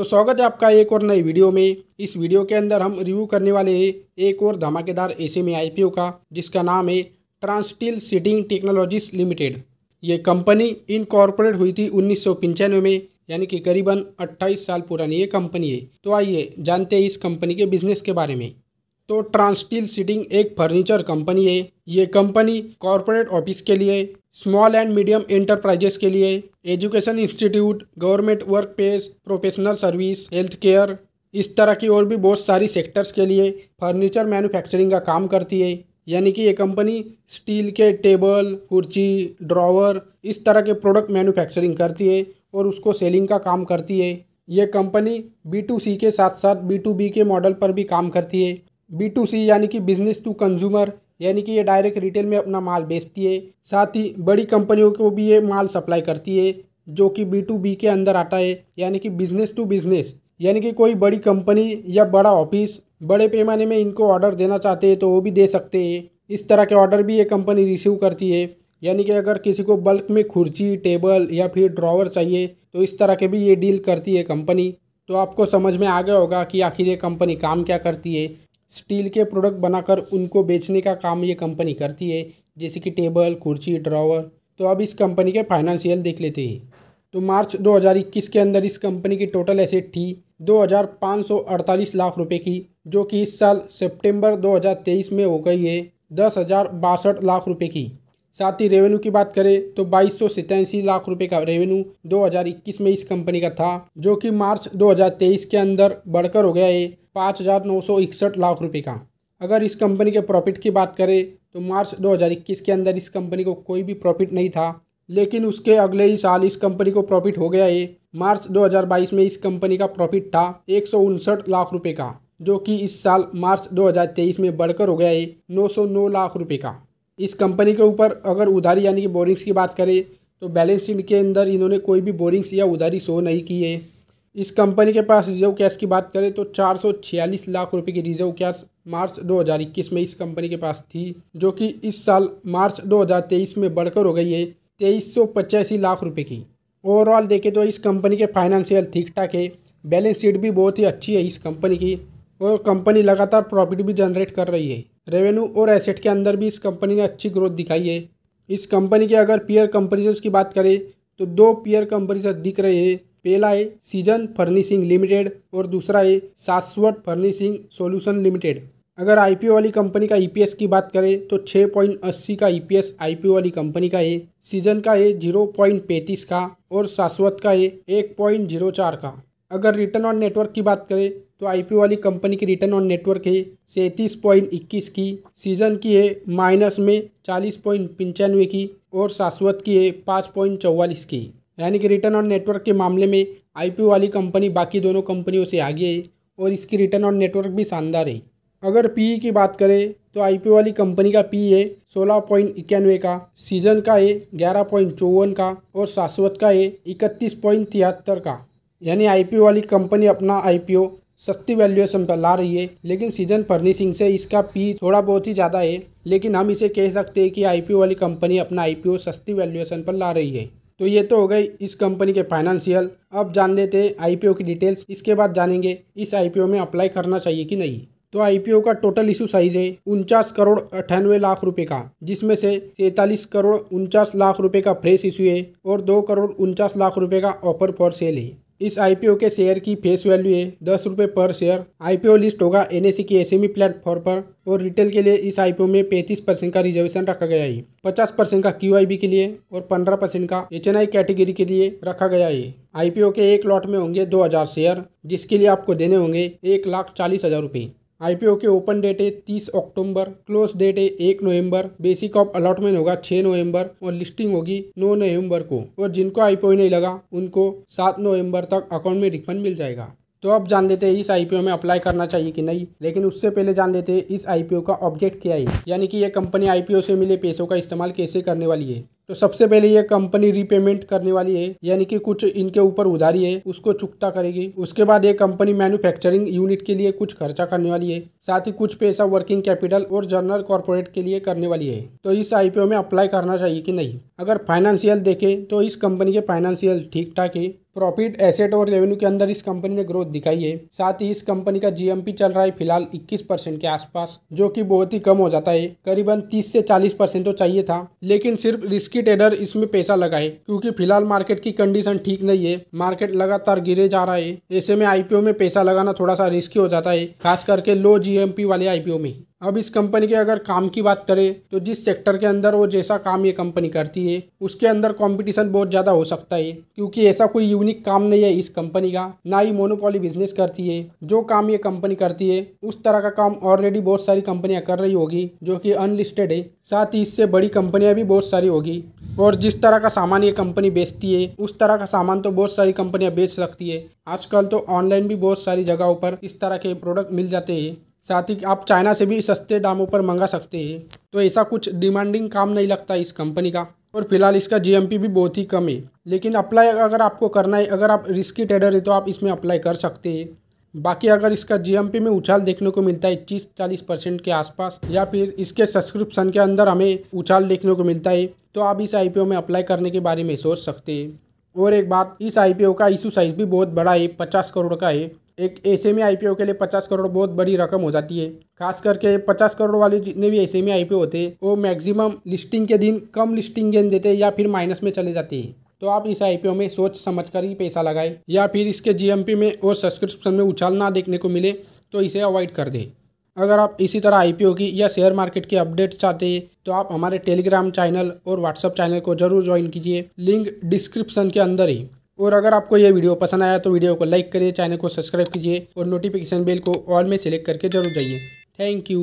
तो स्वागत है आपका एक और नई वीडियो में इस वीडियो के अंदर हम रिव्यू करने वाले हैं एक और धमाकेदार ऐसे में आईपीओ का जिसका नाम है ट्रांसटील सीटिंग टेक्नोलॉजीज लिमिटेड ये कंपनी इनकॉर्पोरेट हुई थी उन्नीस में यानी कि करीबन 28 साल पुरानी ये कंपनी है तो आइए जानते हैं इस कंपनी के बिजनेस के बारे में तो ट्रांसटील सीटिंग एक फर्नीचर कंपनी है ये कंपनी कॉरपोरेट ऑफिस के लिए स्मॉल एंड मीडियम एंटरप्राइजेस के लिए education institute government work place professional service health care इस तरह की और भी बहुत सारी सेक्टर्स के लिए फर्नीचर मैन्युफैक्चरिंग का काम करती है यानी कि ये कंपनी स्टील के टेबल कुर्सी ड्रॉवर इस तरह के प्रोडक्ट मैन्युफैक्चरिंग करती है और उसको सेलिंग का काम करती है ये कंपनी बी टू सी के साथ साथ बी टू बी के मॉडल पर भी काम करती है बी टू सी यानी कि बिजनेस टू कंज्यूमर यानी कि ये डायरेक्ट रिटेल में अपना माल बेचती है साथ ही बड़ी कंपनियों को भी ये माल सप्लाई करती है जो कि बी टू बी के अंदर आता है यानी कि बिजनेस टू बिजनेस यानी कि कोई बड़ी कंपनी या बड़ा ऑफिस बड़े पैमाने में इनको ऑर्डर देना चाहते हैं तो वो भी दे सकते हैं इस तरह के ऑर्डर भी ये कंपनी रिसीव करती है यानी कि अगर किसी को बल्क में कुर्सी टेबल या फिर ड्रॉवर चाहिए तो इस तरह के भी ये डील करती है कंपनी तो आपको समझ में आ गया होगा कि आखिर ये कंपनी काम क्या करती है स्टील के प्रोडक्ट बनाकर उनको बेचने का काम ये कंपनी करती है जैसे कि टेबल कुर्सी ड्रावर तो अब इस कंपनी के फाइनेंशियल देख लेते हैं तो मार्च 2021 के अंदर इस कंपनी की टोटल एसेट थी 2,548 लाख रुपए की जो कि इस साल सितंबर 2023 में हो गई है दस लाख रुपए की साथ ही रेवेन्यू की बात करें तो बाईस सौ लाख रुपए का रेवेन्यू 2021 में इस कंपनी का था जो कि मार्च 2023 के अंदर बढ़कर हो गया है पाँच हज़ार नौ सौ इकसठ लाख रुपए का अगर इस कंपनी के प्रॉफिट की बात करें तो मार्च 2021 के अंदर इस कंपनी को कोई भी प्रॉफिट नहीं था लेकिन उसके अगले ही साल इस कंपनी को प्रॉफिट हो गया है मार्च 2022 में इस कंपनी का प्रॉफिट था एक लाख रुपए का जो कि इस साल मार्च 2023 में बढ़कर हो गया है 909 लाख रुपए का इस कंपनी के ऊपर अगर उधारी यानी कि बोरिंग्स की बात करें तो बैलेंस शीट के अंदर इन्होंने कोई भी बोरिंग्स या उधारी शो नहीं की है इस कंपनी के पास रिजर्व कैश की बात करें तो 446 लाख रुपए की रिजर्व कैश मार्च 2021 में इस कंपनी के पास थी जो कि इस साल मार्च 2023 में बढ़कर हो गई है तेईस लाख रुपए की ओवरऑल देखें तो इस कंपनी के फाइनेंशियल ठीक ठाक है बैलेंस शीट भी बहुत ही अच्छी है इस कंपनी की और कंपनी लगातार प्रॉफिट भी जनरेट कर रही है रेवेन्यू और एसेट के अंदर भी इस कंपनी ने अच्छी ग्रोथ दिखाई है इस कंपनी के अगर पीयर कंपनीज की बात करें तो दो पीयर कंपनीज दिख रहे हैं पहला है सीजन फर्निशिंग लिमिटेड और दूसरा है शाश्वत फर्निशिंग सॉल्यूशन लिमिटेड अगर आई वाली कंपनी का ई e की बात करें तो छः पॉइंट अस्सी का ई e पी वाली कंपनी का है सीजन का है जीरो पॉइंट पैंतीस का और शाश्वत का है एक पॉइंट जीरो चार का अगर रिटर्न ऑन नेटवर्क की बात करें तो आई वाली कंपनी की रिटर्न ऑन नेटवर्क है सैंतीस पॉइंट इक्कीस की सीजन की है माइनस में चालीस पॉइंट पंचानवे की और शाश्वत की है पाँच पॉइंट चौवालीस की यानी कि रिटर्न ऑन नेटवर्क के मामले में आई वाली कंपनी बाकी दोनों कंपनियों से आगे है और इसकी रिटर्न ऑन नेटवर्क भी शानदार है अगर पी e की बात करें तो आई वाली कंपनी का पी e है सोलह पॉइंट इक्यानवे का सीजन का है ग्यारह पॉइंट चौवन का और शाश्वत का है इकतीस पॉइंट तिहत्तर का यानी आई वाली कंपनी अपना आई सस्ती वैल्यूएशन पर ला रही है लेकिन सीजन फर्निशिंग से इसका पी e थोड़ा बहुत ही ज़्यादा है लेकिन हम इसे कह सकते हैं कि आई वाली कंपनी अपना आई सस्ती वैल्यूएशन पर ला रही है तो ये तो हो गई इस कंपनी के फाइनेंशियल अब जान लेते हैं आईपीओ की डिटेल्स इसके बाद जानेंगे इस आईपीओ में अप्लाई करना चाहिए कि नहीं तो आईपीओ का टोटल इशू साइज है उनचास करोड़ अठानवे लाख रुपए का जिसमें से सैतालीस करोड़ उनचास लाख रुपए का फ्रेश इशू है और दो करोड़ उनचास लाख रुपए का ऑफर फॉर सेल है इस आईपीओ के शेयर की फेस वैल्यू है दस रुपये पर शेयर आईपीओ लिस्ट होगा एस एम एसएमई प्लेटफॉर्म पर और रिटेल के लिए इस आईपीओ में पैंतीस परसेंट का रिजर्वेशन रखा गया है पचास परसेंट का क्यू के लिए और पंद्रह परसेंट का एच कैटेगरी के लिए रखा गया है आईपीओ के एक लॉट में होंगे दो शेयर जिसके लिए आपको देने होंगे एक लाख चालीस हज़ार रुपये आईपीओ के ओपन डेट है तीस अक्टूबर क्लोज डेट है एक नवंबर बेसिक ऑफ अलॉटमेंट होगा छः नवंबर और लिस्टिंग होगी नौ नवंबर को और जिनको आईपीओ नहीं लगा उनको सात नवंबर तक अकाउंट में रिफंड मिल जाएगा तो अब जान लेते हैं इस आईपीओ में अप्लाई करना चाहिए कि नहीं लेकिन उससे पहले जान लेते हैं इस आईपीओ का ऑब्जेक्ट क्या है यानी कि यह कंपनी आईपीओ से मिले पैसों का इस्तेमाल कैसे करने वाली है तो सबसे पहले ये कंपनी रीपेमेंट करने वाली है यानी कि कुछ इनके ऊपर उधारी है उसको चुकता करेगी उसके बाद ये कंपनी मैन्युफैक्चरिंग यूनिट के लिए कुछ खर्चा करने वाली है साथ ही कुछ पैसा वर्किंग कैपिटल और जर्नल कॉर्पोरेट के लिए करने वाली है तो इस आईपीओ में अप्लाई करना चाहिए कि नहीं अगर फाइनेंशियल देखें तो इस कंपनी के फाइनेंशियल ठीक ठाक है प्रॉफिट एसेट और रेवेन्यू के अंदर इस कंपनी ने ग्रोथ दिखाई है साथ ही इस कंपनी का जीएमपी चल रहा है फिलहाल 21 परसेंट के आसपास जो कि बहुत ही कम हो जाता है करीबन 30 से 40 परसेंट तो चाहिए था लेकिन सिर्फ रिस्की ट्रेडर इसमें पैसा लगाए क्योंकि फिलहाल मार्केट की कंडीशन ठीक नहीं है मार्केट लगातार गिरे जा रहा है ऐसे में आईपीओ में पैसा लगाना थोड़ा सा रिस्की हो जाता है खास करके लो जीएमपी वाले आईपीओ में अब इस कंपनी के अगर काम की बात करें तो जिस सेक्टर के अंदर वो जैसा काम ये कंपनी करती है उसके अंदर कंपटीशन बहुत ज़्यादा हो सकता है क्योंकि ऐसा कोई यूनिक काम नहीं है इस कंपनी का ना ही मोनोपोली बिजनेस करती है जो काम ये कंपनी करती है उस तरह का काम ऑलरेडी बहुत सारी कंपनियाँ कर रही होगी जो कि अनलिस्टेड है साथ ही इससे बड़ी कंपनियाँ भी बहुत सारी होगी और जिस तरह का सामान ये कंपनी बेचती है उस तरह का सामान तो बहुत सारी कंपनियाँ बेच सकती है आजकल तो ऑनलाइन भी बहुत सारी जगहों पर इस तरह के प्रोडक्ट मिल जाते हैं साथ ही आप चाइना से भी सस्ते दामों पर मंगा सकते हैं तो ऐसा कुछ डिमांडिंग काम नहीं लगता इस कंपनी का और फिलहाल इसका जीएमपी भी बहुत ही कम है लेकिन अप्लाई अगर आपको करना है अगर आप रिस्की ट्रेडर है तो आप इसमें अप्लाई कर सकते हैं बाकी अगर इसका जीएमपी में उछाल देखने को मिलता है इक्कीस चालीस परसेंट के आसपास या फिर इसके सब्सक्रिप्शन के अंदर हमें उछाल देखने को मिलता है तो आप इस आईपीओ में अप्लाई करने के बारे में सोच सकते हैं और एक बात इस आईपीओ का इशू साइज़ भी बहुत बड़ा है पचास करोड़ का है एक ऐसे में आई के लिए पचास करोड़ बहुत बड़ी रकम हो जाती है खास करके पचास करोड़ वाले जितने भी एस एम e होते हैं वो मैक्सिमम लिस्टिंग के दिन कम लिस्टिंग गेंद देते हैं या फिर माइनस में चले जाते हैं तो आप इस आई में सोच समझ कर ही पैसा लगाए या फिर इसके जी में और सब्सक्रिप्शन में उछाल ना देखने को मिले तो इसे अवॉइड कर दें अगर आप इसी तरह आई की या शेयर मार्केट की अपडेट चाहते हैं तो आप हमारे टेलीग्राम चैनल और व्हाट्सअप चैनल को जरूर ज्वाइन कीजिए लिंक डिस्क्रिप्शन के अंदर ही और अगर आपको यह वीडियो पसंद आया तो वीडियो को लाइक करिए चैनल को सब्सक्राइब कीजिए और नोटिफिकेशन बेल को ऑल में सेलेक्ट करके जरूर जाइए थैंक यू